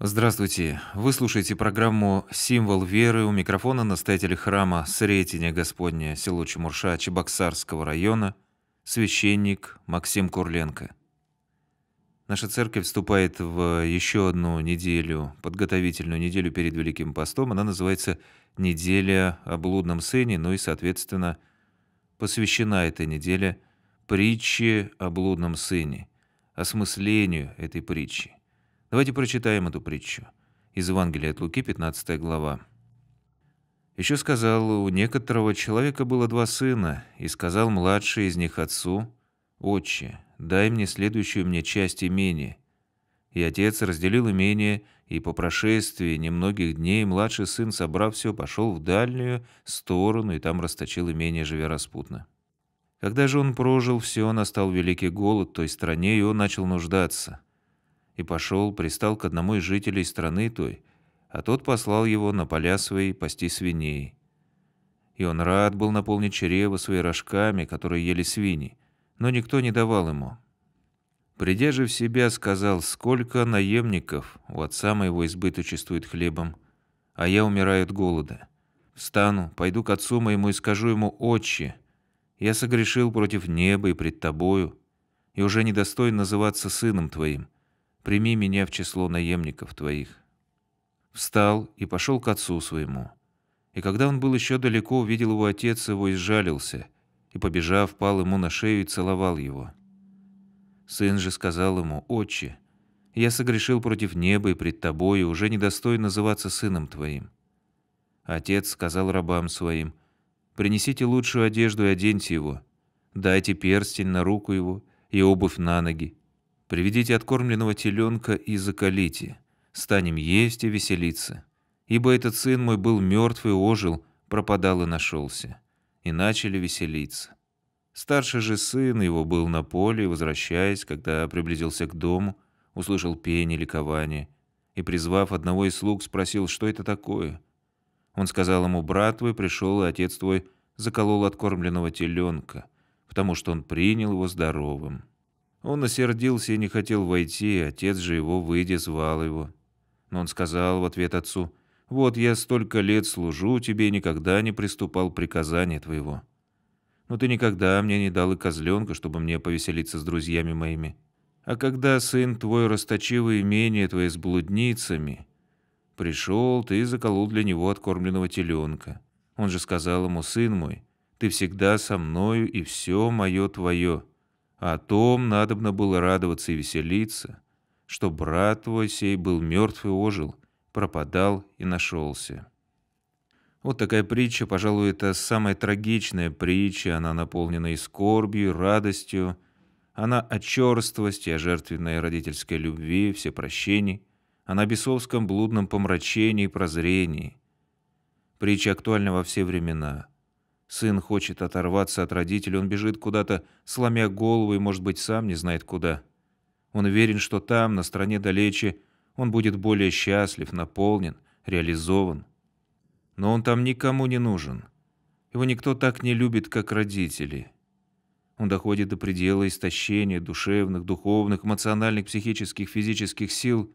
Здравствуйте. Вы слушаете программу «Символ веры» у микрофона настоятеля храма Сретения Господня, село Чемурша Чебоксарского района, священник Максим Курленко. Наша церковь вступает в еще одну неделю, подготовительную неделю перед Великим постом. Она называется «Неделя о блудном сыне», ну и, соответственно, посвящена эта неделя притче о блудном сыне, осмыслению этой притчи. Давайте прочитаем эту притчу. Из Евангелия от Луки, 15 глава. Еще сказал, у некоторого человека было два сына, и сказал младший из них отцу, «Отче, дай мне следующую мне часть имения. И отец разделил имение, и по прошествии немногих дней младший сын, собрав все, пошел в дальнюю сторону и там расточил имение, живя распутно. Когда же он прожил все, настал великий голод той стране, и он начал нуждаться – и пошел, пристал к одному из жителей страны той, а тот послал его на поля свои пасти свиней. И он рад был наполнить чрево свои рожками, которые ели свиньи, но никто не давал ему. Придя же в себя, сказал, сколько наемников у отца моего избыточествует хлебом, а я умираю от голода. Встану, пойду к отцу моему и скажу ему, «Отче, я согрешил против неба и пред тобою, и уже недостоин называться сыном твоим» прими меня в число наемников твоих». Встал и пошел к отцу своему. И когда он был еще далеко, увидел его отец его и сжалился, и, побежав, пал ему на шею и целовал его. Сын же сказал ему, «Отче, я согрешил против неба и пред тобою и уже недостоин называться сыном твоим». Отец сказал рабам своим, «Принесите лучшую одежду и оденьте его, дайте перстень на руку его и обувь на ноги, Приведите откормленного теленка и закалите. Станем есть и веселиться. Ибо этот сын мой был мертв и ожил, пропадал и нашелся. И начали веселиться. Старший же сын его был на поле, и, возвращаясь, когда приблизился к дому, услышал пение ликование, и, призвав одного из слуг, спросил, что это такое. Он сказал ему, брат твой пришел, и отец твой заколол откормленного теленка, потому что он принял его здоровым. Он осердился и не хотел войти, отец же его выйди звал его. Но он сказал в ответ отцу, «Вот я столько лет служу тебе и никогда не приступал приказания твоего. Но ты никогда мне не дал и козленка, чтобы мне повеселиться с друзьями моими. А когда сын твой расточивый имение твое с блудницами, пришел ты и заколол для него откормленного теленка. Он же сказал ему, сын мой, ты всегда со мною и все мое твое». О том надобно было радоваться и веселиться, что брат твой сей был мертв и ожил, пропадал и нашелся. Вот такая притча, пожалуй, это самая трагичная притча, она наполнена и скорбью, и радостью, она о черствости, о жертвенной родительской любви, все она о на бесовском блудном помрачении и прозрении. Притча актуальна во все времена. Сын хочет оторваться от родителей, он бежит куда-то, сломя голову и, может быть, сам не знает куда. Он уверен, что там, на стороне далече, он будет более счастлив, наполнен, реализован. Но он там никому не нужен. Его никто так не любит, как родители. Он доходит до предела истощения душевных, духовных, эмоциональных, психических, физических сил.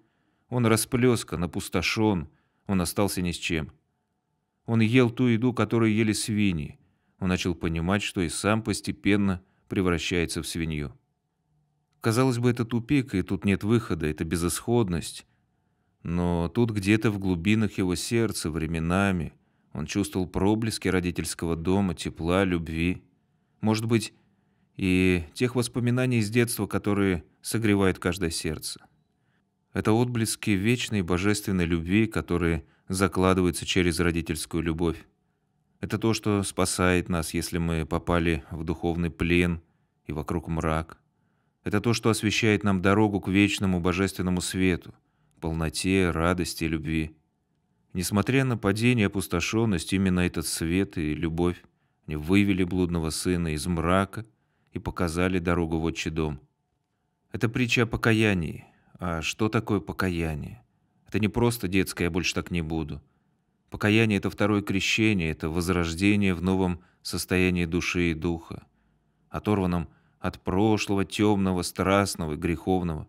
Он расплескан, опустошен, он остался ни с чем. Он ел ту еду, которую ели свиньи. Он начал понимать, что и сам постепенно превращается в свинью. Казалось бы, это тупик, и тут нет выхода, это безысходность. Но тут где-то в глубинах его сердца, временами, он чувствовал проблески родительского дома, тепла, любви. Может быть, и тех воспоминаний из детства, которые согревают каждое сердце. Это отблески вечной божественной любви, которые закладываются через родительскую любовь. Это то, что спасает нас, если мы попали в духовный плен и вокруг мрак. Это то, что освещает нам дорогу к вечному божественному свету, полноте, радости и любви. Несмотря на падение и опустошенность, именно этот свет и любовь не вывели блудного сына из мрака и показали дорогу в отчий дом. Это притча о покаянии. А что такое покаяние? Это не просто детское «я больше так не буду», Покаяние – это второе крещение, это возрождение в новом состоянии души и духа, оторванном от прошлого, темного, страстного и греховного.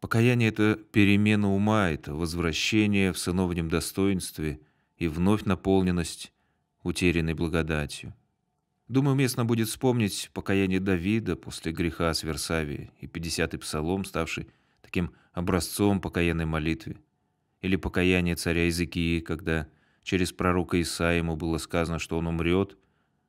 Покаяние – это перемена ума, это возвращение в сыновнем достоинстве и вновь наполненность утерянной благодатью. Думаю, уместно будет вспомнить покаяние Давида после греха с Версавии и 50-й псалом, ставший таким образцом покаянной молитвы, или покаяние царя Языкии, когда Через пророка Исаия ему было сказано, что он умрет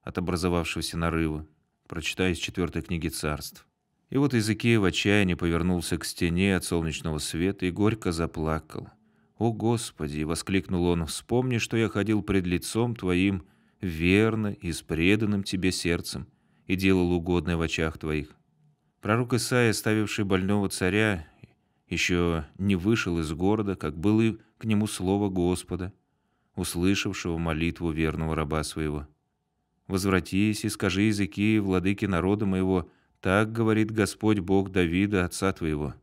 от образовавшегося нарыва. прочитая из четвертой книги царств. И вот Иезекия в отчаянии повернулся к стене от солнечного света и горько заплакал. «О, Господи!» — воскликнул он, — «вспомни, что я ходил пред лицом Твоим верно и с преданным Тебе сердцем и делал угодное в очах Твоих». Пророк Исаия, ставивший больного царя, еще не вышел из города, как было к нему слово Господа — услышавшего молитву верного раба своего. «Возвратись и скажи языки владыки народа моего, так говорит Господь Бог Давида, отца твоего.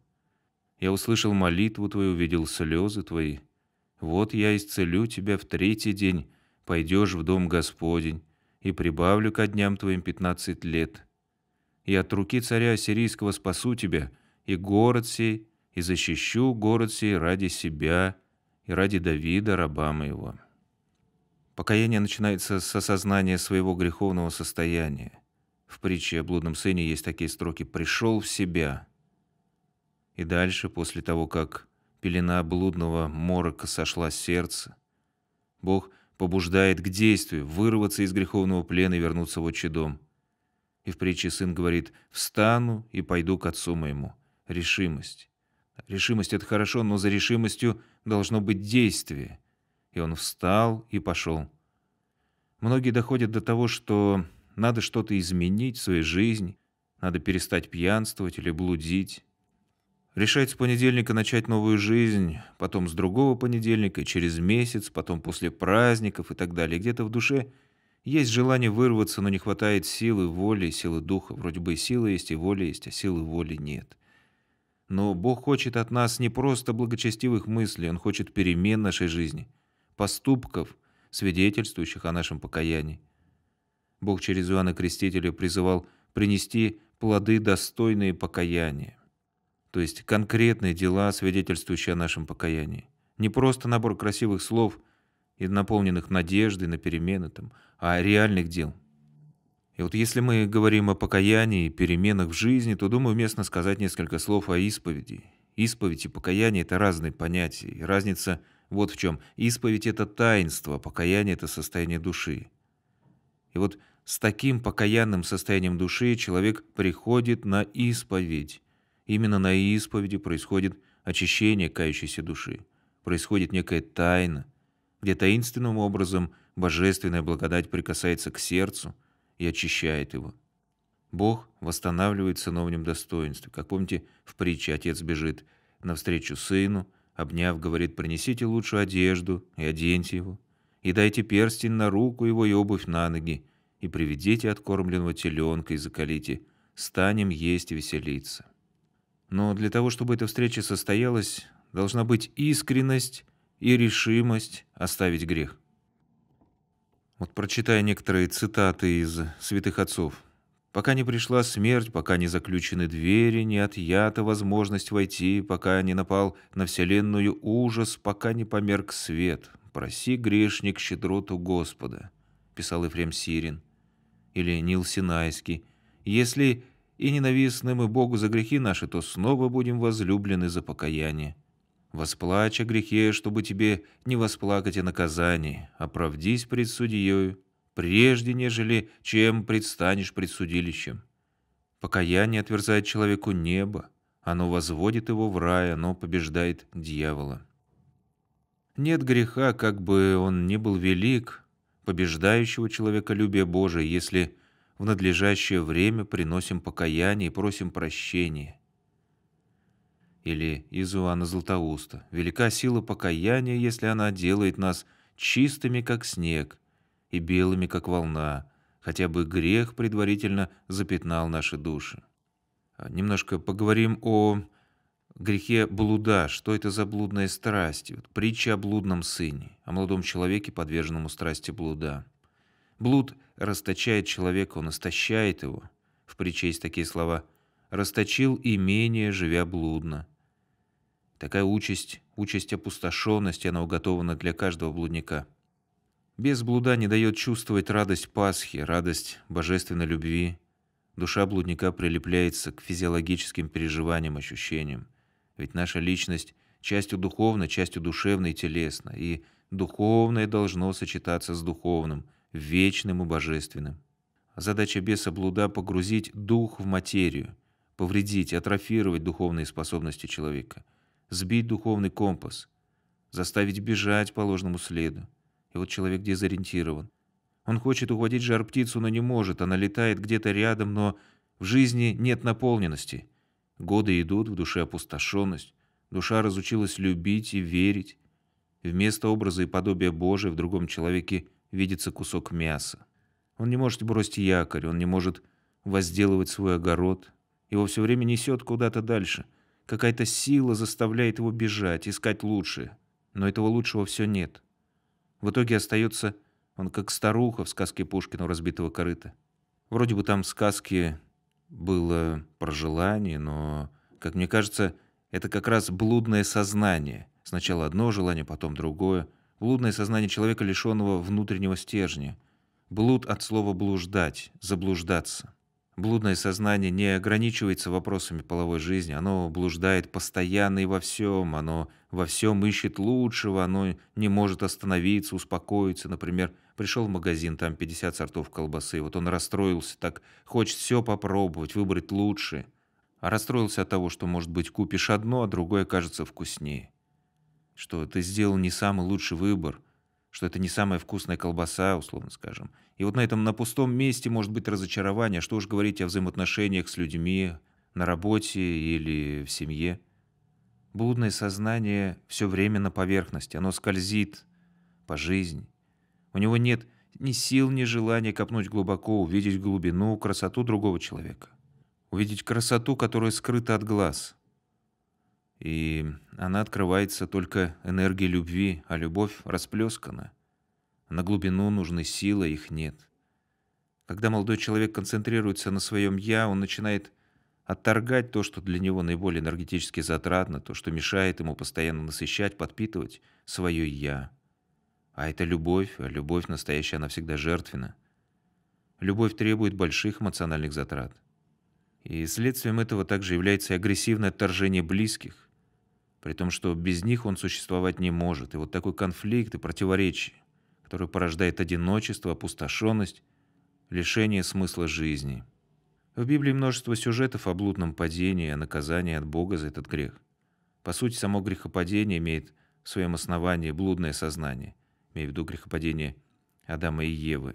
Я услышал молитву твою, увидел слезы твои. Вот я исцелю тебя в третий день, пойдешь в дом Господень, и прибавлю ко дням твоим пятнадцать лет. И от руки царя ассирийского спасу тебя, и город сей, и защищу город сей ради себя и ради Давида, раба моего». Покаяние начинается с осознания своего греховного состояния. В притче о блудном сыне есть такие строки «пришел в себя». И дальше, после того, как пелена блудного морока сошла с сердца, Бог побуждает к действию, вырваться из греховного плена и вернуться в отчий дом. И в притче сын говорит «встану и пойду к отцу моему». Решимость. Решимость — это хорошо, но за решимостью должно быть действие – и он встал и пошел. Многие доходят до того, что надо что-то изменить в своей жизни, надо перестать пьянствовать или блудить. решать с понедельника начать новую жизнь, потом с другого понедельника, через месяц, потом после праздников и так далее. Где-то в душе есть желание вырваться, но не хватает силы воли, силы духа. Вроде бы и сила есть, и воля есть, а силы воли нет. Но Бог хочет от нас не просто благочестивых мыслей, Он хочет перемен нашей жизни – поступков, свидетельствующих о нашем покаянии. Бог через Иоанна Крестителя призывал принести плоды, достойные покаяния. То есть конкретные дела, свидетельствующие о нашем покаянии. Не просто набор красивых слов и наполненных надеждой на перемены, там, а реальных дел. И вот если мы говорим о покаянии и переменах в жизни, то, думаю, уместно сказать несколько слов о исповеди. Исповедь и покаяние – это разные понятия. И разница – вот в чем. Исповедь – это таинство, покаяние – это состояние души. И вот с таким покаянным состоянием души человек приходит на исповедь. Именно на исповеди происходит очищение кающейся души. Происходит некая тайна, где таинственным образом божественная благодать прикасается к сердцу и очищает его. Бог восстанавливает сыновнем достоинстве. Как помните, в притче отец бежит навстречу сыну, Обняв, говорит, принесите лучше одежду и оденьте его, и дайте перстень на руку его и обувь на ноги, и приведите откормленного теленка и закалите. Станем есть и веселиться. Но для того, чтобы эта встреча состоялась, должна быть искренность и решимость оставить грех. Вот прочитая некоторые цитаты из святых отцов. Пока не пришла смерть, пока не заключены двери, не отъята возможность войти, пока не напал на вселенную ужас, пока не померк свет. «Проси, грешник, щедроту Господа», — писал Ефрем Сирин или Нил Синайский. «Если и ненавистны мы Богу за грехи наши, то снова будем возлюблены за покаяние». Восплачь о грехе, чтобы тебе не восплакать о наказании, оправдись пред судьею, прежде нежели чем предстанешь пред судилищем. Покаяние отверзает человеку небо, оно возводит его в рай, оно побеждает дьявола. Нет греха, как бы он ни был велик, побеждающего человеколюбие Божие, если в надлежащее время приносим покаяние и просим прощения. Или из Иоанна Златоуста. Велика сила покаяния, если она делает нас чистыми, как снег, и белыми, как волна, хотя бы грех предварительно запятнал наши души. А немножко поговорим о грехе блуда, что это за блудная страсть, вот притча о блудном сыне, о молодом человеке, подверженному страсти блуда. Блуд расточает человека, он истощает его. В притче есть такие слова «расточил имение, живя блудно». Такая участь, участь опустошенности, она уготована для каждого блудника – без блуда не дает чувствовать радость Пасхи, радость божественной любви. Душа блудника прилепляется к физиологическим переживаниям, ощущениям. Ведь наша личность частью духовно, частью душевно и телесно, и духовное должно сочетаться с духовным, вечным и божественным. Задача беса блуда — погрузить дух в материю, повредить, атрофировать духовные способности человека, сбить духовный компас, заставить бежать по ложному следу. И вот человек дезориентирован. Он хочет ухватить жар-птицу, но не может. Она летает где-то рядом, но в жизни нет наполненности. Годы идут, в душе опустошенность. Душа разучилась любить и верить. Вместо образа и подобия Божия в другом человеке видится кусок мяса. Он не может бросить якорь, он не может возделывать свой огород. Его все время несет куда-то дальше. Какая-то сила заставляет его бежать, искать лучшее. Но этого лучшего все нет. В итоге остается он как старуха в сказке Пушкина «Разбитого корыта». Вроде бы там в сказке было про желание, но, как мне кажется, это как раз блудное сознание. Сначала одно желание, потом другое. Блудное сознание человека, лишенного внутреннего стержня. Блуд от слова «блуждать», «заблуждаться». Блудное сознание не ограничивается вопросами половой жизни, оно блуждает постоянно и во всем, оно во всем ищет лучшего, оно не может остановиться, успокоиться. Например, пришел в магазин, там 50 сортов колбасы, вот он расстроился, так хочет все попробовать, выбрать лучшее. А расстроился от того, что, может быть, купишь одно, а другое кажется вкуснее. Что ты сделал не самый лучший выбор – что это не самая вкусная колбаса, условно скажем. И вот на этом на пустом месте может быть разочарование, что уж говорить о взаимоотношениях с людьми, на работе или в семье. Блудное сознание все время на поверхности, оно скользит по жизни. У него нет ни сил, ни желания копнуть глубоко, увидеть глубину, красоту другого человека. Увидеть красоту, которая скрыта от глаз и она открывается только энергией любви, а любовь расплескана. На глубину нужны силы, а их нет. Когда молодой человек концентрируется на своем «я», он начинает отторгать то, что для него наиболее энергетически затратно, то, что мешает ему постоянно насыщать, подпитывать свое «я». А это любовь, а любовь настоящая, она всегда жертвенна. Любовь требует больших эмоциональных затрат. И следствием этого также является агрессивное отторжение близких, при том, что без них он существовать не может. И вот такой конфликт и противоречие, который порождает одиночество, опустошенность, лишение смысла жизни. В Библии множество сюжетов о блудном падении, о наказании от Бога за этот грех. По сути, само грехопадение имеет в своем основании блудное сознание, имея в виду грехопадение Адама и Евы.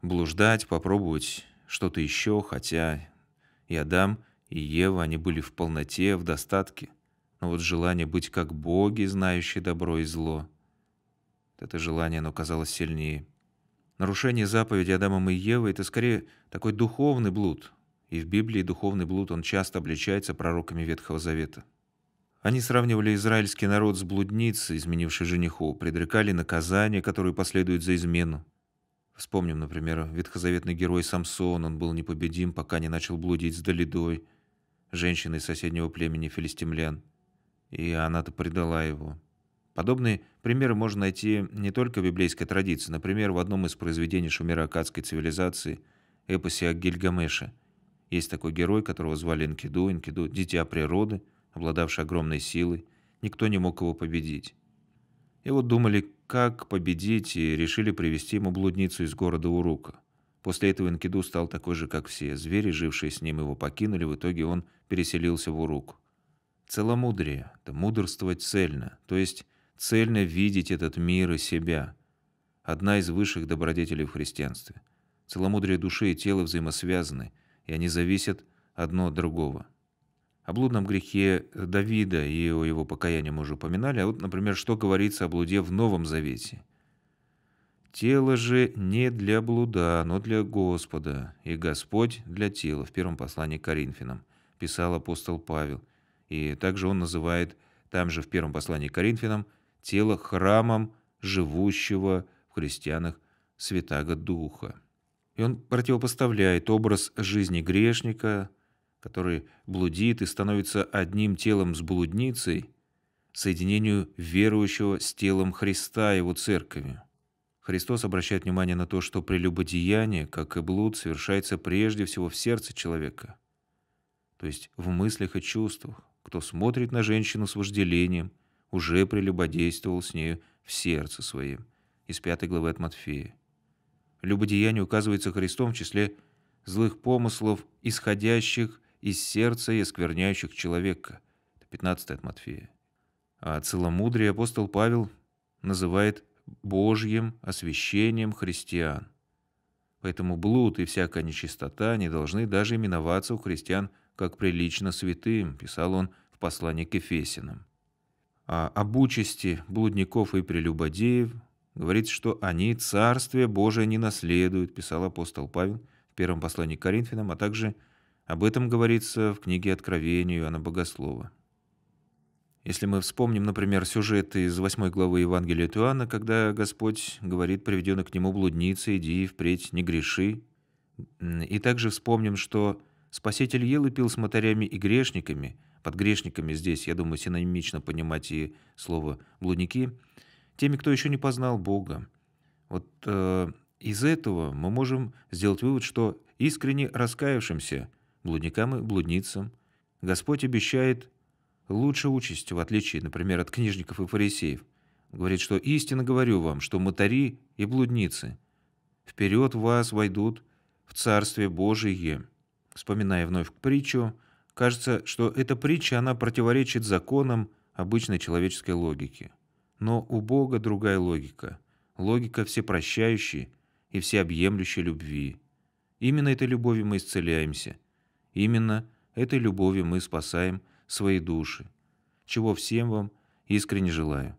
Блуждать, попробовать что-то еще, хотя и Адам, и Ева, они были в полноте, в достатке – но вот желание быть как боги, знающие добро и зло. Это желание, оно казалось сильнее. Нарушение заповеди Адамом и Евы – это скорее такой духовный блуд. И в Библии духовный блуд, он часто обличается пророками Ветхого Завета. Они сравнивали израильский народ с блудницей, изменившей жениху, предрекали наказание, которое последует за измену. Вспомним, например, ветхозаветный герой Самсон, он был непобедим, пока не начал блудить с Долидой, женщиной соседнего племени филистимлян и она-то предала его. Подобные примеры можно найти не только в библейской традиции, например, в одном из произведений шумеро-аккадской цивилизации, эпосе о Гильгамеше. Есть такой герой, которого звали Инкиду. Инкиду, дитя природы, обладавший огромной силой, никто не мог его победить. И вот думали, как победить, и решили привести ему блудницу из города Урука. После этого Инкиду стал такой же, как все. Звери, жившие с ним, его покинули, в итоге он переселился в Урук. Целомудрие – это мудрствовать цельно, то есть цельно видеть этот мир и себя. Одна из высших добродетелей в христианстве. Целомудрие души и тела взаимосвязаны, и они зависят одно от другого. О блудном грехе Давида и о его покаянии мы уже упоминали, а вот, например, что говорится о блуде в Новом Завете. «Тело же не для блуда, но для Господа, и Господь для тела» в первом послании к Коринфянам, писал апостол Павел. И также он называет, там же в первом послании к Коринфянам, тело храмом живущего в христианах Святаго Духа. И он противопоставляет образ жизни грешника, который блудит и становится одним телом с блудницей, соединению верующего с телом Христа его церковью. Христос обращает внимание на то, что прелюбодеяние, как и блуд, совершается прежде всего в сердце человека, то есть в мыслях и чувствах кто смотрит на женщину с вожделением, уже прелюбодействовал с нею в сердце своем. Из пятой главы от Матфея. Любодеяние указывается Христом в числе злых помыслов, исходящих из сердца и оскверняющих человека. 15 от Матфея. А целомудрие апостол Павел называет Божьим освящением христиан. Поэтому блуд и всякая нечистота не должны даже именоваться у христиан как прилично святым», – писал он в послании к Эфесиным. А об участи блудников и прелюбодеев говорится, что они царствие Божие не наследуют, писал апостол Павел в первом послании к Коринфянам, а также об этом говорится в книге Откровения Иоанна Богослова. Если мы вспомним, например, сюжет из 8 главы Евангелия Туана, когда Господь говорит приведенной к нему блуднице, иди впредь, не греши. И также вспомним, что Спаситель ел и пил с мотарями и грешниками, под грешниками здесь, я думаю, синонимично понимать и слово «блудники», теми, кто еще не познал Бога. Вот э, из этого мы можем сделать вывод, что искренне раскаявшимся, блудникам и блудницам, Господь обещает лучшую участь, в отличие, например, от книжников и фарисеев. Говорит, что «истинно говорю вам, что мотари и блудницы вперед вас войдут в Царствие Божие» вспоминая вновь притчу, кажется, что эта притча, она противоречит законам обычной человеческой логики. Но у Бога другая логика. Логика всепрощающей и всеобъемлющей любви. Именно этой любовью мы исцеляемся. Именно этой любовью мы спасаем свои души. Чего всем вам искренне желаю.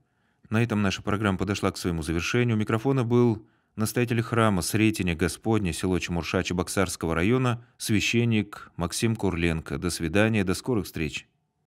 На этом наша программа подошла к своему завершению. У микрофона был настоятель храма Сретения Господня, село Чемурша Чебоксарского района, священник Максим Курленко. До свидания, до скорых встреч.